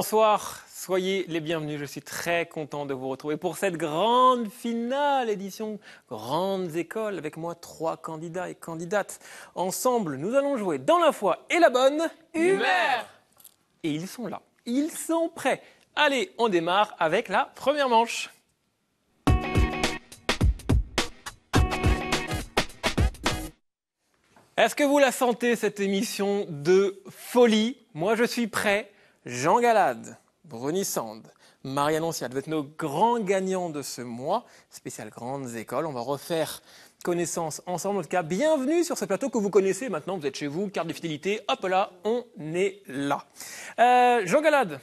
Bonsoir, soyez les bienvenus. Je suis très content de vous retrouver pour cette grande finale édition Grandes Écoles. Avec moi, trois candidats et candidates. Ensemble, nous allons jouer dans la foi et la bonne humeur. Et ils sont là, ils sont prêts. Allez, on démarre avec la première manche. Est-ce que vous la sentez, cette émission de folie Moi, je suis prêt. Jean Galade, Bruni Sand, Marie Annonciade vous êtes nos grands gagnants de ce mois, spécial Grandes Écoles. On va refaire connaissance ensemble. En tout cas, bienvenue sur ce plateau que vous connaissez maintenant. Vous êtes chez vous, carte de fidélité, hop là, on est là. Euh, Jean Galade,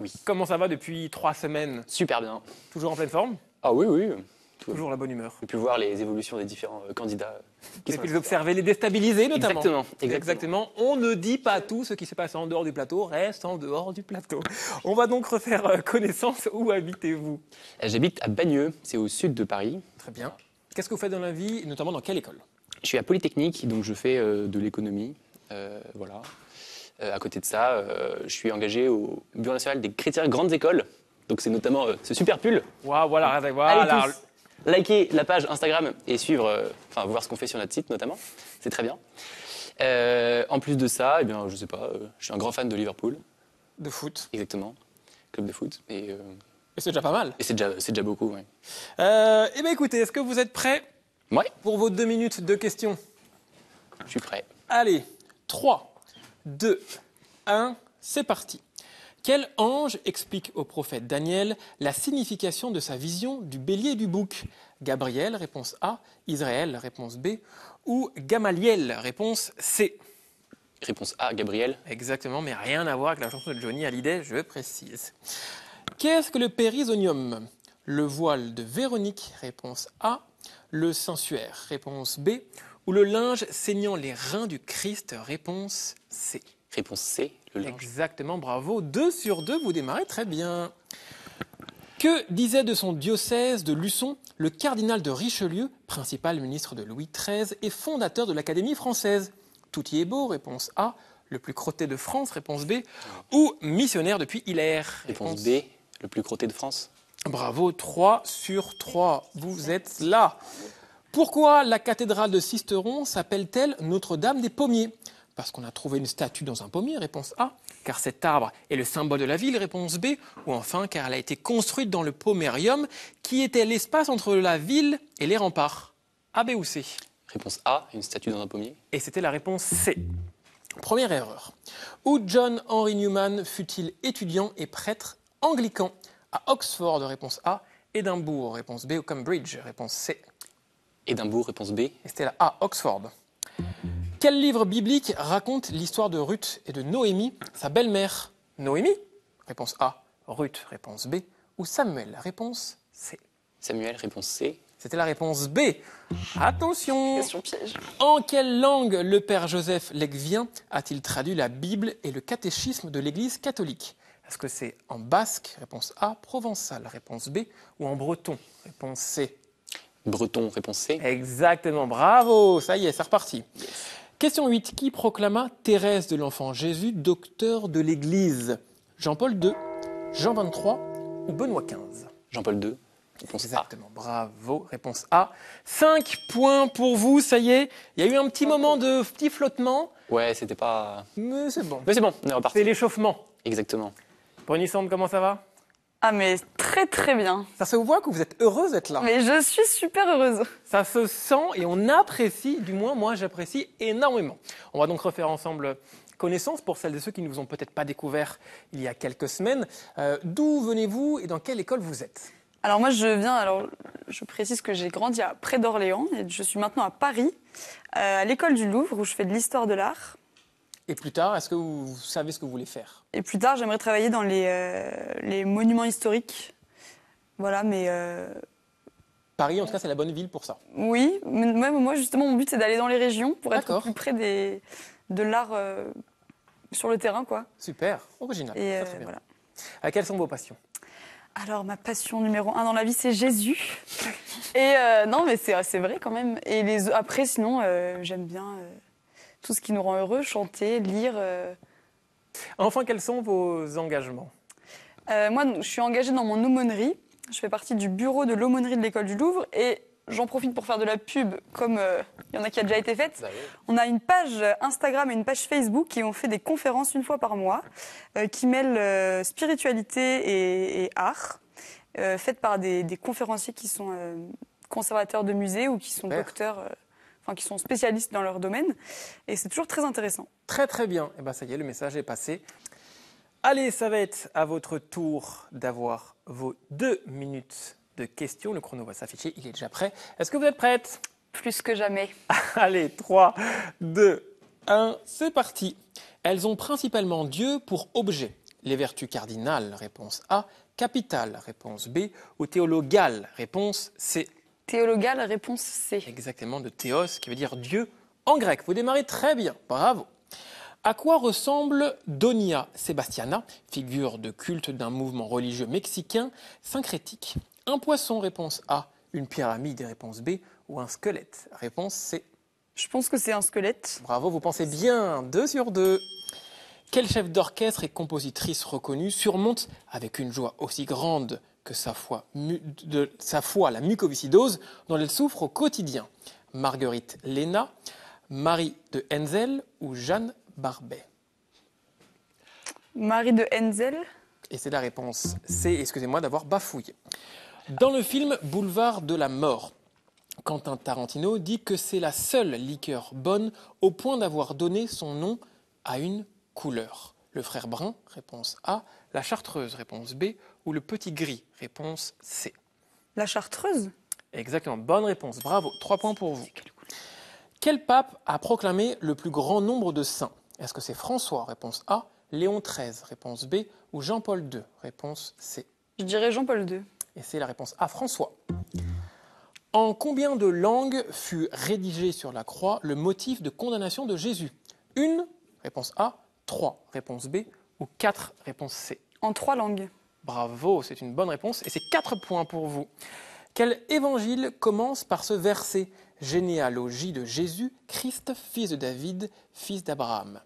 oui. comment ça va depuis trois semaines Super bien. Toujours en pleine forme Ah oui, oui. Toujours la bonne humeur. Et pu voir les évolutions des différents euh, candidats euh, Qu'est-ce qu'ils Les déstabiliser notamment. Exactement, exactement. On ne dit pas tout ce qui se passe en dehors du plateau, reste en dehors du plateau. On va donc refaire euh, connaissance. Où habitez-vous J'habite à Bagneux, c'est au sud de Paris. Très bien. Qu'est-ce que vous faites dans la vie, notamment dans quelle école Je suis à Polytechnique, donc je fais euh, de l'économie. Euh, voilà. à côté de ça, je suis engagé au Bureau national des critères grandes écoles. Donc c'est notamment ce super pull. Waouh, voilà, Allez, tous liker la page Instagram et suivre, euh, enfin voir ce qu'on fait sur notre site notamment. C'est très bien. Euh, en plus de ça, eh bien, je sais pas, euh, je suis un grand fan de Liverpool. De foot. Exactement. Club de foot. Et, c'est déjà pas mal. Et c'est déjà, beaucoup, oui. eh bien écoutez, est-ce que vous êtes prêts Pour vos deux minutes de questions. Je suis prêt. Allez, 3, 2, 1, c'est parti. Quel ange explique au prophète Daniel la signification de sa vision du bélier du bouc Gabriel, réponse A, Israël, réponse B, ou Gamaliel, réponse C. Réponse A, Gabriel. Exactement, mais rien à voir avec la chanson de Johnny Hallyday, je précise. Qu'est-ce que le périsonium Le voile de Véronique, réponse A, le sensuaire, réponse B, ou le linge saignant les reins du Christ, réponse C. Réponse C, le linge. Exactement, bravo. Deux sur deux, vous démarrez très bien. Que disait de son diocèse de Luçon le cardinal de Richelieu, principal ministre de Louis XIII et fondateur de l'Académie française Tout y est beau, réponse A. Le plus crotté de France, réponse B. Ou missionnaire depuis Hilaire Réponse, B. Le plus crotté de France Bravo, 3 sur 3. Vous êtes là. Pourquoi la cathédrale de Sisteron s'appelle-t-elle Notre-Dame des Pommiers parce qu'on a trouvé une statue dans un pommier, réponse A, car cet arbre est le symbole de la ville, réponse B, ou enfin car elle a été construite dans le pomerium, qui était l'espace entre la ville et les remparts. A, B ou C Réponse A, une statue dans un pommier. Et c'était la réponse C. Première erreur. Où John Henry Newman fut-il étudiant et prêtre anglican À Oxford, réponse A, Édimbourg, réponse B, ou Cambridge, réponse C. Édimbourg, réponse B. Et c'était la A, Oxford. Quel livre biblique raconte l'histoire de Ruth et de Noémie, sa belle-mère Noémie Réponse A. Ruth, réponse B. Ou Samuel, réponse C. Samuel, réponse C. C'était la réponse B. Attention Question piège. En quelle langue le père Joseph Legvien a-t-il traduit la Bible et le catéchisme de l'Église catholique Est-ce que c'est en basque Réponse A. Provençal Réponse B. Ou en breton Réponse C. Breton, réponse C. Exactement, bravo Ça y est, c'est reparti. Question 8. Qui proclama Thérèse de l'Enfant Jésus docteur de l'Église Jean-Paul II, Jean 23 ou Benoît XV Jean-Paul II. Réponse Exactement, bravo, réponse A. 5 points pour vous, ça y est. Il y a eu un petit moment de petit flottement. Ouais, c'était pas. Mais c'est bon. Mais c'est bon, on est reparti. C'est l'échauffement. Exactement. Bruni-Sonde, comment ça va ah mais très très bien. Ça se voit que vous êtes heureuse d'être là. Mais je suis super heureuse. Ça se sent et on apprécie, du moins moi j'apprécie énormément. On va donc refaire ensemble connaissance pour celles et ceux qui ne vous ont peut-être pas découvert il y a quelques semaines. Euh, d'où venez-vous et dans quelle école vous êtes alors moi je viens, alors je précise que j'ai grandi Près d'Orléans et je suis maintenant à Paris, euh, à l'école du Louvre où je fais de l'histoire de l'art. Et plus tard, est-ce que vous, savez ce que vous voulez faire Et plus tard, j'aimerais travailler dans les, euh, les, monuments historiques. Voilà, mais. Euh, Paris, en tout cas, c'est la bonne ville pour ça. Oui, moi, justement, mon but, c'est d'aller dans les régions pour être plus près des, de l'art euh, sur le terrain, quoi. Super, original. Et Voilà. quelles sont vos passions alors, ma passion numéro un dans la vie, c'est Jésus. Et non, mais c'est vrai quand même. Et les, après, sinon, j'aime bien tout ce qui nous rend heureux, chanter, lire. Euh. Enfin, quels sont vos engagements euh, Moi, je suis engagée dans mon aumônerie. Je fais partie du bureau de l'aumônerie de l'école du Louvre et j'en profite pour faire de la pub, comme euh, il y en a qui a déjà été faite. Bah On a une page Instagram et une page Facebook qui ont fait des conférences une fois par mois qui mêlent spiritualité et, art, faites par des, conférenciers qui sont conservateurs de musées ou qui sont docteurs qui sont spécialistes dans leur domaine. Et c'est toujours très intéressant. Très très bien. Et eh ben ça y est, le message est passé. Allez, ça va être à votre tour d'avoir vos deux minutes de questions. Le chrono va s'afficher, il est déjà prêt. Est-ce que vous êtes prête Plus que jamais. Allez, 3, 2, 1, c'est parti. Elles ont principalement Dieu pour objet. Les vertus cardinales, réponse A. Capitales, réponse B. Ou théologales, réponse C. Théologale, réponse C. Exactement, de théos, qui veut dire Dieu en grec. Vous démarrez très bien, bravo. À quoi ressemble Donia Sebastiana, figure de culte d'un mouvement religieux mexicain syncrétique Un poisson, réponse A. Une pyramide, réponse B. Ou un squelette, réponse C. Je pense que c'est un squelette. Bravo, vous pensez bien. 2 sur deux. Quel chef d'orchestre et compositrice reconnue surmonte avec une joie aussi grande que sa foi, de sa foi, la mucoviscidose, dont elle souffre au quotidien. Marguerite Léna, Marie de Henzel ou Jeanne Barbet Marie de Henzel Et c'est la réponse C, excusez-moi d'avoir bafouillé. Dans le film Boulevard de la mort, Quentin Tarantino dit que c'est la seule liqueur bonne au point d'avoir donné son nom à une couleur. Le frère brun, réponse A, la chartreuse, réponse B, ou le petit gris Réponse C. La chartreuse Exactement, bonne réponse. Bravo, trois points pour vous. Quel pape a proclamé le plus grand nombre de saints Est-ce que c'est François Réponse A. Léon XIII Réponse B. Ou Jean-Paul II Réponse C. Je dirais Jean-Paul II. Et c'est la réponse A. François. En combien de langues fut rédigé sur la croix le motif de condamnation de Jésus Une Réponse A. Trois. Réponse B. Ou quatre Réponse C. En trois langues. Bravo, c'est une bonne réponse et c'est 4 points pour vous. Quel évangile commence par ce verset Généalogie de Jésus, Christ, fils de David, fils d'Abraham.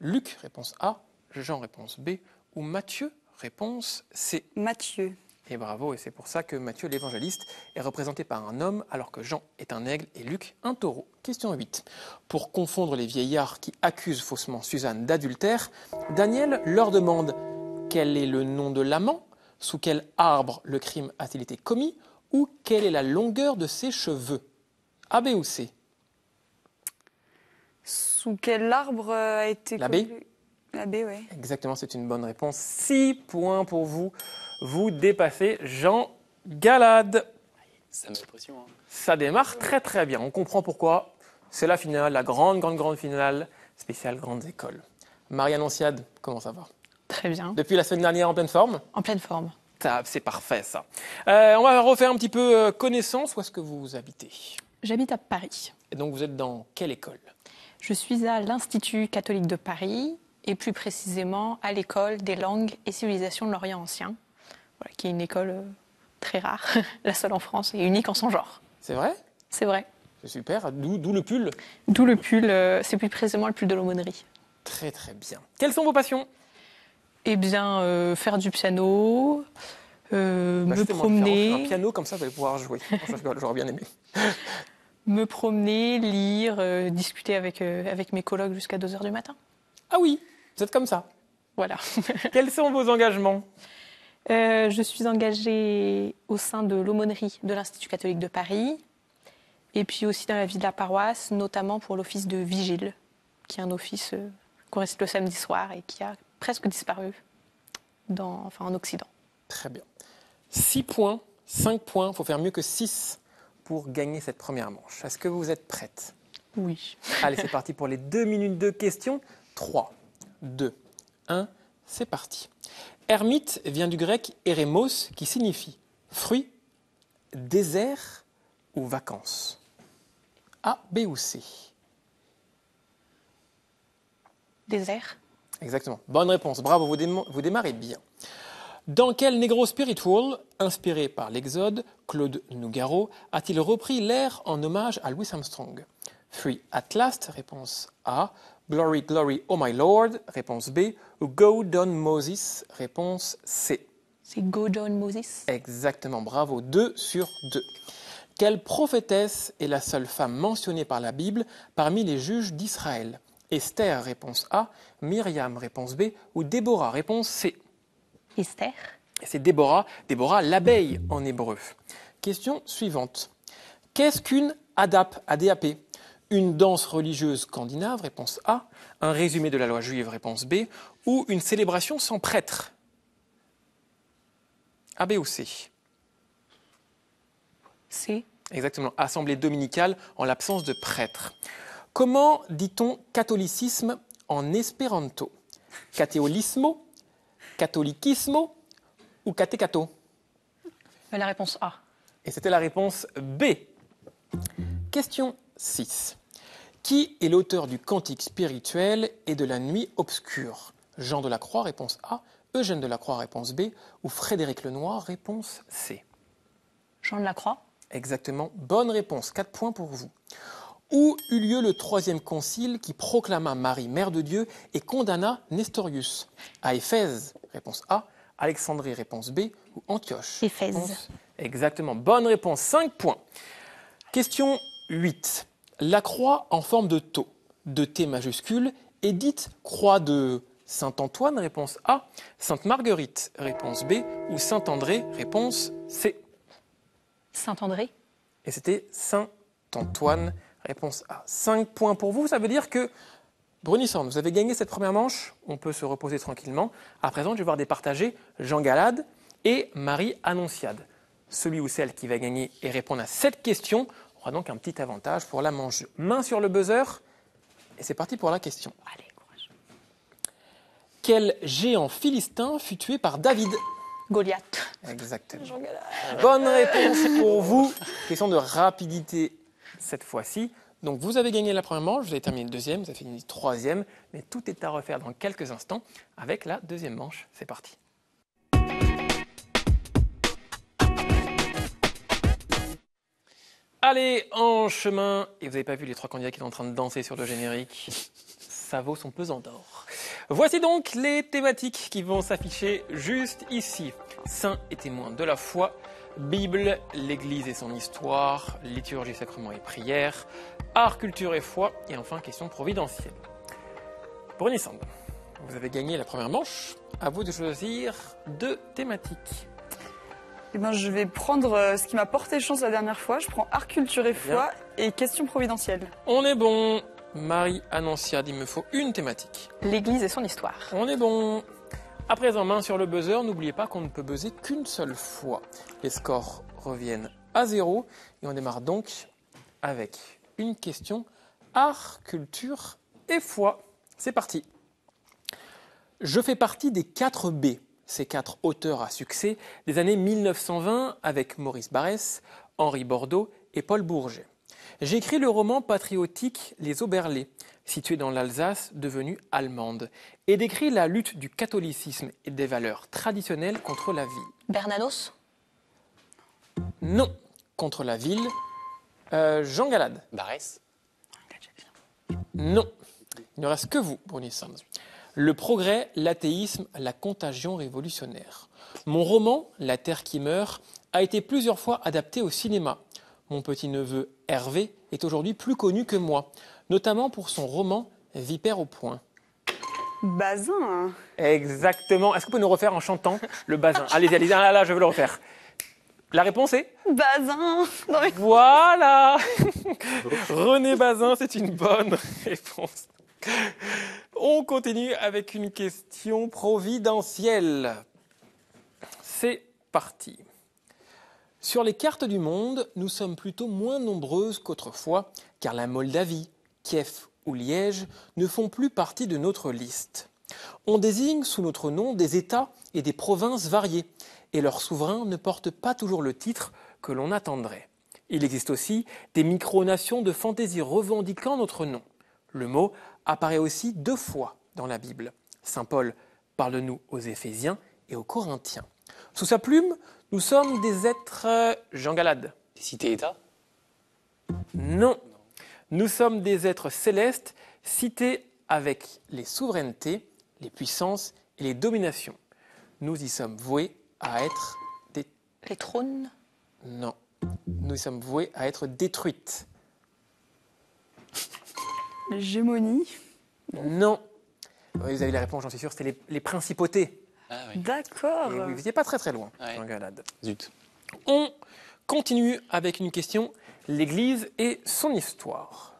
Luc, réponse A, Jean, réponse B, ou Matthieu, réponse C. Matthieu. Et bravo, et c'est pour ça que Matthieu l'évangéliste est représenté par un homme, alors que Jean est un aigle et Luc un taureau. Question 8. Pour confondre les vieillards qui accusent faussement Suzanne d'adultère, Daniel leur demande quel est le nom de l'amant, sous quel arbre le crime a-t-il été commis, ou quelle est la longueur de ses cheveux A, B ou C Sous quel arbre euh, a été commis B. La B, oui. Exactement, c'est une bonne réponse. Six points pour vous. Vous dépassez Jean Galade. Ça hein. Ça démarre très très bien. On comprend pourquoi. C'est la finale, la grande, grande, grande finale spéciale Grandes Écoles. marie Anciade, comment ça va Très bien. Depuis la semaine dernière, en pleine forme En pleine forme. C'est parfait ça. Euh, on va refaire un petit peu euh, connaissance. Où est-ce que vous habitez J'habite à Paris. Et donc vous êtes dans quelle école Je suis à l'Institut catholique de Paris et plus précisément à l'école des langues et civilisations de l'Orient ancien, voilà, qui est une école euh, très rare, la seule en France et unique en son genre. C'est vrai C'est vrai. C'est super. D'où le pull D'où le pull, c'est plus précisément le pull de l'aumônerie. Très très bien. Quelles sont vos passions eh bien, euh, faire du piano, euh, bah, me promener. Un, piano comme ça, vous allez pouvoir jouer. J'aurais bien aimé. me promener, lire, euh, discuter avec, avec mes collègues jusqu'à 2 h du matin. Ah oui, vous êtes comme ça. Voilà. Quels sont vos engagements Je suis engagée au sein de l'aumônerie de l'Institut catholique de Paris et puis aussi dans la vie de la paroisse, notamment pour l'office de vigile, qui est un office qu'on reste le samedi soir et qui a presque disparu dans, enfin, en Occident. Très bien. 6 points, 5 points, il faut faire mieux que 6 pour gagner cette première manche. Est-ce que vous êtes prête Oui. Allez, c'est parti pour les 2 minutes de questions. 3, 2, 1, c'est parti. Ermite vient du grec eremos qui signifie fruit, désert ou vacances. A, B ou C Désert. Exactement. Bonne réponse. Bravo, vous, démarrez bien. Dans quel Negro Spiritual, inspiré par l'Exode, Claude Nougaro a-t-il repris l'air en hommage à Louis Armstrong Free at Last, réponse A. Glory, Glory, Oh My Lord, réponse B. Ou Go Down Moses, réponse C. C'est Go Down Moses Exactement, bravo, 2 sur 2. Quelle prophétesse est la seule femme mentionnée par la Bible parmi les juges d'Israël Esther, réponse A, Myriam, réponse B, ou Déborah, réponse C. Esther. C'est Déborah, Déborah l'abeille en hébreu. Question suivante. Qu'est-ce qu'une ADAP, ADAP Une danse religieuse scandinave, réponse A, un résumé de la loi juive, réponse B, ou une célébration sans prêtre A, B ou C C. Exactement, assemblée dominicale en l'absence de prêtre. Comment dit-on catholicisme en espéranto Cateolismo, catholicismo ou catécato? Euh, la réponse A. Et c'était la réponse B. Question 6. Qui est l'auteur du Cantique spirituel et de la Nuit obscure Jean de la Croix, réponse A. Eugène de la Croix, réponse B. Ou Frédéric Lenoir, réponse C. Jean de la Croix. Exactement. Bonne réponse. 4 points pour vous où eut lieu le troisième concile qui proclama Marie mère de Dieu et condamna Nestorius À Éphèse, réponse A, Alexandrie, réponse B, ou Antioche Éphèse. Exactement, bonne réponse, 5 points. Question 8. La croix en forme de taux, de T majuscule, est dite croix de Saint-Antoine, réponse A, Sainte-Marguerite, réponse B, ou Saint-André, réponse C. Saint-André Et c'était Saint-Antoine, Réponse à 5 points pour vous, ça veut dire que, Brunisson, vous avez gagné cette première manche, on peut se reposer tranquillement. À présent, je vais voir départager Jean Galade et Marie Annonciade. Celui ou celle qui va gagner et répondre à cette question aura donc un petit avantage pour la manche. Main sur le buzzer, et c'est parti pour la question. Allez, courage. Quel géant philistin fut tué par David Goliath. Exactement. Bonne réponse pour vous. Question de rapidité cette fois-ci. Donc vous avez gagné la première manche, vous avez terminé la deuxième, vous avez fini la troisième, mais tout est à refaire dans quelques instants avec la deuxième manche. C'est parti. Allez, en chemin Et vous n'avez pas vu les trois candidats qui sont en train de danser sur le générique Ça vaut son pesant d'or. Voici donc les thématiques qui vont s'afficher juste ici. Saint et témoin de la foi, Bible, l'Église et son histoire, liturgie, sacrement et prière, art, culture et foi, et enfin question providentielle. Pour vous avez gagné la première manche. À vous de choisir deux thématiques. Eh ben, je vais prendre euh, ce qui m'a porté chance la dernière fois. Je prends art, culture et foi et question providentielle. On est bon. Marie Annonciade, il me faut une thématique. L'Église et son histoire. On est bon. À présent, main sur le buzzer. N'oubliez pas qu'on ne peut buzzer qu'une seule fois. Les scores reviennent à zéro. Et on démarre donc avec une question art, culture et foi. C'est parti. Je fais partie des 4 B, ces quatre auteurs à succès des années 1920 avec Maurice Barrès, Henri Bordeaux et Paul Bourget. J'écris le roman patriotique Les Oberlés, située dans l'Alsace, devenue allemande, et décrit la lutte du catholicisme et des valeurs traditionnelles contre la ville. Bernanos Non, contre la ville. Euh, Jean Galade Barès Non, il ne reste que vous, Sands Le progrès, l'athéisme, la contagion révolutionnaire. Mon roman, La Terre qui meurt, a été plusieurs fois adapté au cinéma. Mon petit-neveu Hervé est aujourd'hui plus connu que moi notamment pour son roman Vipère au point. Bazin. Hein. Exactement. Est-ce que vous pouvez nous refaire en chantant le bazin Allez-y, allez-y. Ah là là, je veux le refaire. La réponse est Bazin. Voilà. René Bazin, c'est une bonne réponse. On continue avec une question providentielle. C'est parti. Sur les cartes du monde, nous sommes plutôt moins nombreuses qu'autrefois, car la Moldavie, Kiev ou Liège, ne font plus partie de notre liste. On désigne sous notre nom des États et des provinces variées. et leurs souverains ne portent pas toujours le titre que l'on attendrait. Il existe aussi des micronations de fantaisie revendiquant notre nom. Le mot apparaît aussi deux fois dans la Bible. Saint Paul parle de nous aux Éphésiens et aux Corinthiens. Sous sa plume, nous sommes des êtres... Euh, Jean Galade. Des cités-États Non, nous sommes des êtres célestes cités avec les souverainetés, les puissances et les dominations. Nous y sommes voués à être des... Les trônes Non. Nous y sommes voués à être détruites. Gémonie Non. vous avez la réponse, j'en suis sûr, c'était les, principautés. Ah, D'accord. Vous n'étiez pas très très loin. Zut. On continue avec une question l'Église et son histoire.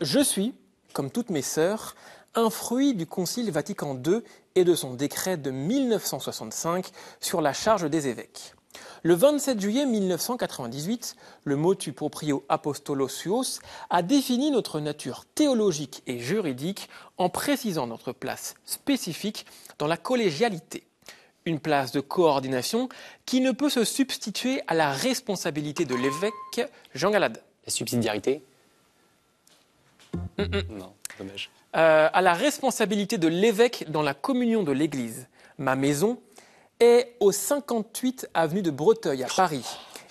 Je suis, comme toutes mes sœurs, un fruit du Concile Vatican II et de son décret de 1965 sur la charge des évêques. Le 27 juillet 1998, le motu proprio apostolosios a défini notre nature théologique et juridique en précisant notre place spécifique dans la collégialité. Une place de coordination qui ne peut se substituer à la responsabilité de l'évêque Jean Galade. La subsidiarité mm, mm. Non, dommage. Euh, à la responsabilité de l'évêque dans la communion de l'Église. Ma maison est au 58 avenue de Breteuil à Paris.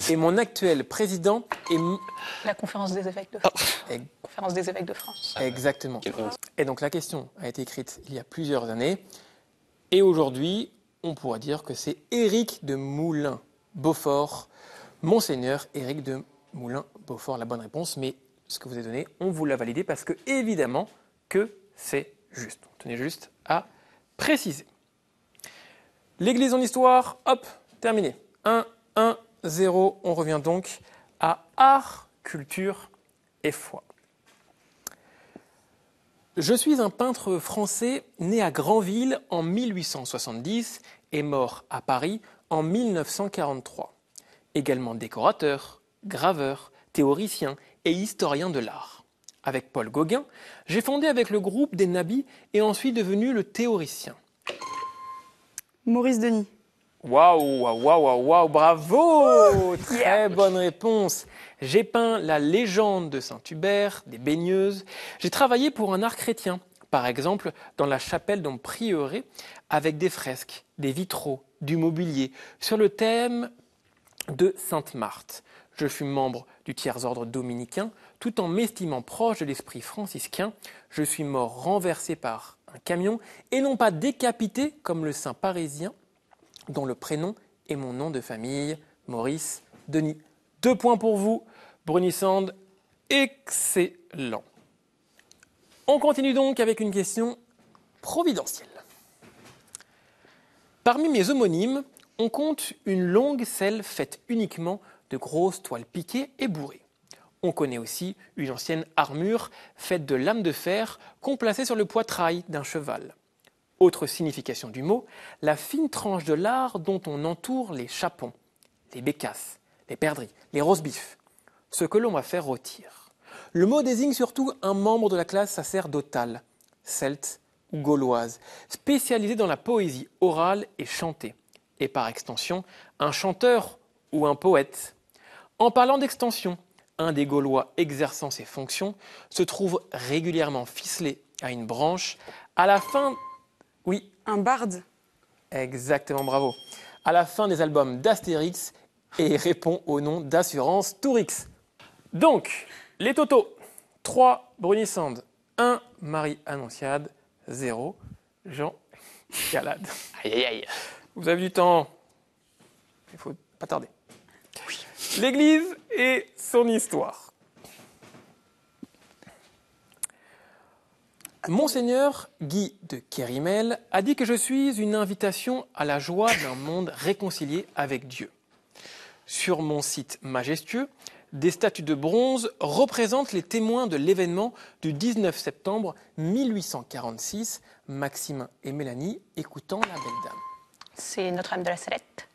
Et mon actuel président est... Oh. La conférence des évêques de France. Conférence des évêques de France. Exactement. Et donc la question a été écrite il y a plusieurs années. Et aujourd'hui, on pourra dire que c'est Éric de Moulin-Beaufort, Monseigneur Éric de Moulin-Beaufort, la bonne réponse, mais ce que vous avez donné, on vous l'a validé parce que évidemment que c'est juste. Tenez juste à préciser. L'Église en histoire, hop, terminé. 1, 1, 0, on revient donc à art, culture et foi. Je suis un peintre français né à Granville en 1870 est mort à Paris en 1943. Également décorateur, graveur, théoricien et historien de l'art. Avec Paul Gauguin, j'ai fondé avec le groupe des Nabis et en suis devenu le théoricien. Maurice Denis. Waouh, waouh, waouh, waouh, bravo Très bonne réponse. J'ai peint la légende de Saint-Hubert, des baigneuses. J'ai travaillé pour un art chrétien, par exemple dans la chapelle d'un prieuré, avec des fresques, des vitraux, du mobilier, sur le thème de Sainte Marthe. Je fus membre du tiers-ordre dominicain, tout en m'estimant proche de l'esprit franciscain. Je suis mort renversé par un camion, et non pas décapité comme le saint parisien, dont le prénom est mon nom de famille, Maurice Denis. Deux points pour vous, Brunissande. excellent. On continue donc avec une question providentielle. Parmi mes homonymes, on compte une longue selle faite uniquement de grosses toiles piquées et bourrées. On connaît aussi une ancienne armure faite de lames de fer qu'on plaçait sur le poitrail d'un cheval. Autre signification du mot, la fine tranche de lard dont on entoure les chapons, les bécasses, les perdrix, les rosebifs. ce que l'on va faire rôtir. Le mot désigne surtout un membre de la classe sacerdotale, celte ou gauloise, spécialisé dans la poésie orale et chantée, et par extension, un chanteur ou un poète. En parlant d'extension, un des Gaulois exerçant ses fonctions se trouve régulièrement ficelé à une branche à la fin. Oui. Un barde. Exactement, bravo. À la fin des albums d'Astérix et répond au nom d'assurance Tourix. Donc, les totaux 3 Brunissande, 1 Marie Annonciade, 0 Jean Calade. Aïe aïe aïe. Vous avez du temps. Il faut pas tarder. L'Église et son histoire. Monseigneur Guy de Kerimel a dit que je suis une invitation à la joie d'un monde réconcilié avec Dieu. Sur mon site majestueux, des statues de bronze représentent les témoins de l'événement du 19 septembre 1846, Maxime et Mélanie écoutant la belle dame. C'est Notre-Dame de la Salette.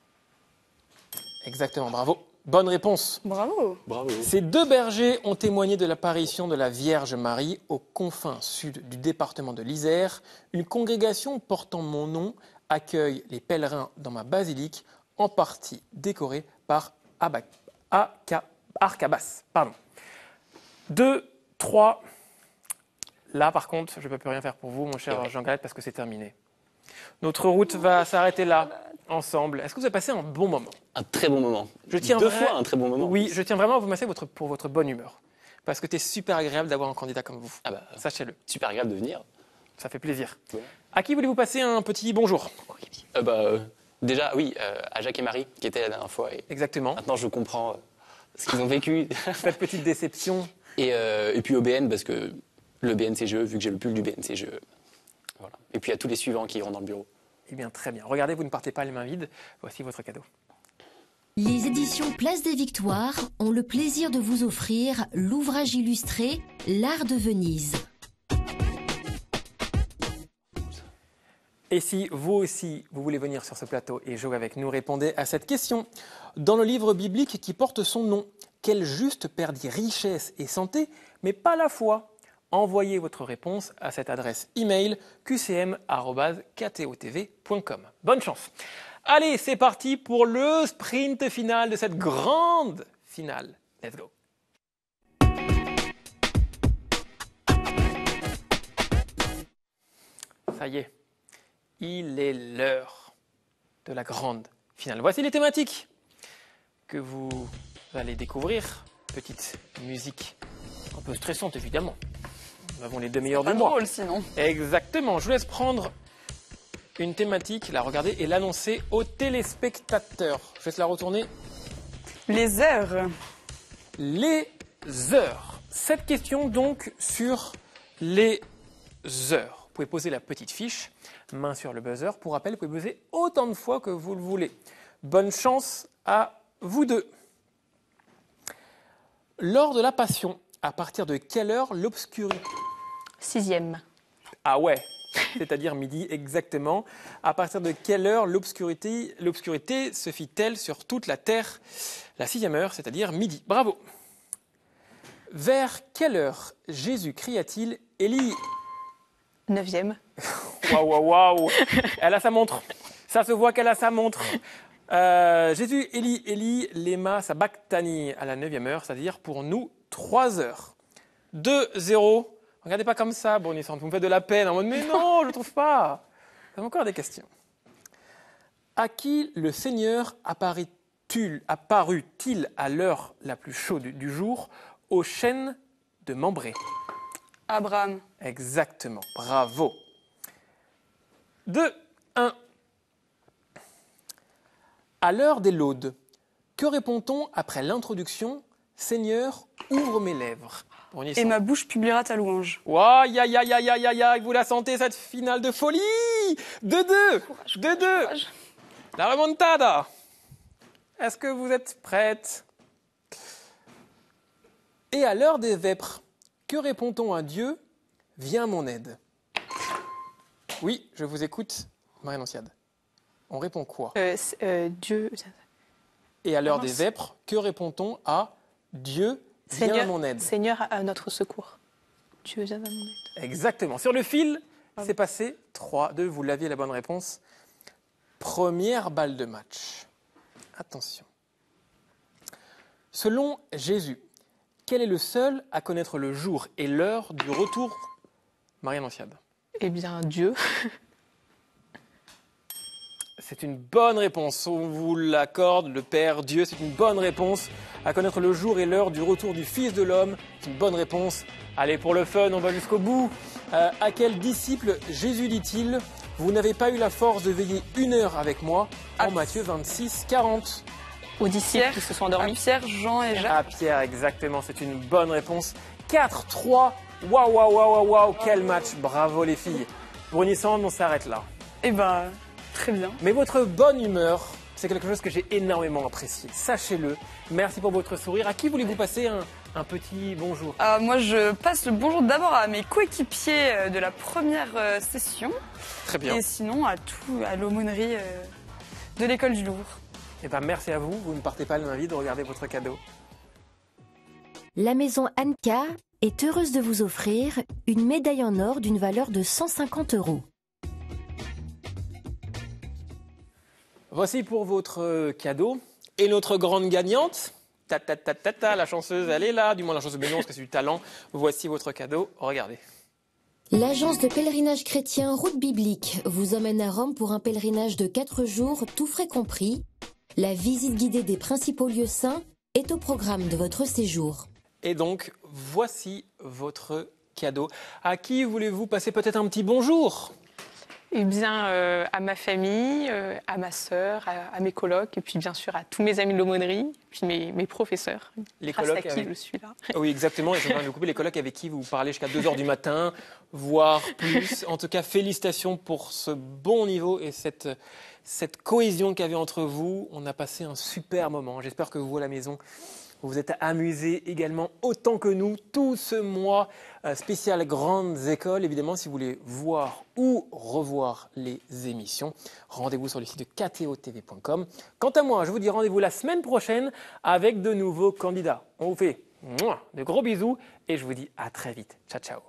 Exactement, bravo. Bonne réponse. Bravo. Bravo. Ces deux bergers ont témoigné de l'apparition de la Vierge Marie aux confins sud du département de l'Isère. Une congrégation portant mon nom accueille les pèlerins dans ma basilique, en partie décorée par Abac. AK basse, pardon. Deux, trois. Là, par contre, je ne peux plus rien faire pour vous, mon cher Jean Galette, parce que c'est terminé. Notre route va s'arrêter là, ensemble. Est-ce que vous avez passé un bon moment Un très bon moment. Je tiens Deux fois un très bon moment. Oui, je tiens vraiment à vous masser pour votre bonne humeur. Parce que c'est super agréable d'avoir un candidat comme vous. Ah bah, Sachez-le. Super agréable de venir. Ça fait plaisir. À qui voulez-vous passer un petit bonjour euh, bah, euh, Déjà, oui, euh, à Jacques et Marie, qui étaient la dernière fois. Exactement. Maintenant, je comprends ce qu'ils ont vécu. Cette petite déception. Et, euh, puis au BN, parce que le jeu, vu que j'ai le pull du BNCGE. Voilà. Et puis à tous les suivants qui iront dans le bureau. Eh bien, très bien. Regardez, vous ne partez pas les mains vides. Voici votre cadeau. Les éditions Place des Victoires ont le plaisir de vous offrir l'ouvrage illustré L'art de Venise. Et si vous aussi, vous voulez venir sur ce plateau et jouer avec nous, répondez à cette question. Dans le livre biblique qui porte son nom, quel juste perdit richesse et santé, mais pas la foi Envoyez votre réponse à cette adresse email qcm.ktotv.com. Bonne chance Allez, c'est parti pour le sprint final de cette grande finale. Let's go Ça y est, il est l'heure de la grande finale. Voici les thématiques que vous allez découvrir. Petite musique un peu stressante, évidemment. Nous avons les deux meilleurs d'un mois. drôle, sinon. Exactement. Je vous laisse prendre une thématique, la regarder et l'annoncer aux téléspectateurs. Je te la retourner. Les heures. Les heures. Cette question donc sur les heures pouvez poser la petite fiche, main sur le buzzer. Pour rappel, vous pouvez buzzer autant de fois que vous le voulez. Bonne chance à vous deux. Lors de la passion, à partir de quelle heure l'obscurité Sixième. Ah ouais, c'est-à-dire midi exactement. À partir de quelle heure l'obscurité, l'obscurité se fit-elle sur toute la Terre La sixième heure, c'est-à-dire midi. Bravo. Vers quelle heure Jésus cria-t-il Élie, Neuvième. Waouh, waouh, waouh Elle a sa montre. Ça se voit qu'elle a sa montre. Euh, Jésus, Élie, Élie, Léma, Sabachthani, à la neuvième heure, c'est-à-dire pour nous trois heures. 2-0. Regardez pas comme ça, Brunissante, vous me faites de la peine en mode mais non, je trouve pas. Vous avez encore des questions. À qui le Seigneur apparut-il à l'heure la plus chaude du, jour aux chêne de Membré Abraham. Exactement. Bravo. 2, 1. À l'heure des laudes, que répond-on après l'introduction Seigneur, ouvre mes lèvres Et ma bouche publiera ta louange. Ouai, ya, ya, ya, ya, ya, vous la sentez cette finale de folie De 2 de 2 La remontada Est-ce que vous êtes prête Et à l'heure des vêpres, que répond-on à Dieu Viens mon aide. Oui, je vous écoute, Marie Annonciade. On répond quoi euh, euh, Dieu. Et à l'heure des vêpres, que répond-on à Dieu viens mon aide Seigneur à notre secours. Dieu viens mon aide. Exactement. Sur le fil, c'est passé 3, 2, vous l'aviez la bonne réponse. Première balle de match. Attention. Selon Jésus, quel est le seul à connaître le jour et l'heure du retour Marianne Anciade Eh bien, Dieu. C'est une bonne réponse. On vous l'accorde, le Père Dieu, c'est une bonne réponse. À connaître le jour et l'heure du retour du Fils de l'homme, c'est une bonne réponse. Allez, pour le fun, on va jusqu'au bout. Euh, à quel disciple Jésus dit-il Vous n'avez pas eu la force de veiller une heure avec moi en Matthieu 26, 40. Aux disciples qui se sont endormis. Pierre, Jean et Jacques. À Pierre, exactement. C'est une bonne réponse. 4-3 Waouh, waouh, waouh, waouh, quel match Bravo les filles. Pour une on s'arrête là. Eh ben, très bien. Mais votre bonne humeur, c'est quelque chose que j'ai énormément apprécié. Sachez-le. Merci pour votre sourire. À qui voulez-vous passer un, petit bonjour ah, Moi, je passe le bonjour d'abord à mes coéquipiers euh, de la première euh, session. Très bien. Et sinon, à tout, à l'aumônerie euh, de l'école du Louvre. Eh ben, merci à vous. Vous ne partez pas le de de regarder votre cadeau. La maison Anka est heureuse de vous offrir une médaille en or d'une valeur de 150 euros. Voici pour votre euh, cadeau. Et notre grande gagnante, ta ta ta ta ta, la chanceuse, elle est là, du moins la chanceuse, de non, parce que c'est du talent. Voici votre cadeau, regardez. L'agence de pèlerinage chrétien Route Biblique vous emmène à Rome pour un pèlerinage de 4 jours, tout frais compris. La visite guidée des principaux lieux saints est au programme de votre séjour. Et donc, voici votre cadeau. À qui voulez-vous passer peut-être un petit bonjour eh bien, euh, à ma famille, euh, à ma sœur, à, mes colocs, et puis bien sûr à tous mes amis de l'aumônerie, puis mes, professeurs. Les grâce à qui je suis là. Ah oui, exactement. Et je vais couper les colloques avec qui vous parlez jusqu'à 2h du matin, voire plus. En tout cas, félicitations pour ce bon niveau et cette, cette cohésion qu'il y avait entre vous. On a passé un super moment. J'espère que vous, à la maison, vous vous êtes amusé également autant que nous tout ce mois euh, spécial Grandes Écoles. Évidemment, si vous voulez voir ou revoir les émissions, rendez-vous sur le site de ktotv.com. Quant à moi, je vous dis rendez-vous la semaine prochaine avec de nouveaux candidats. On vous fait de gros bisous et je vous dis à très vite. Ciao, ciao.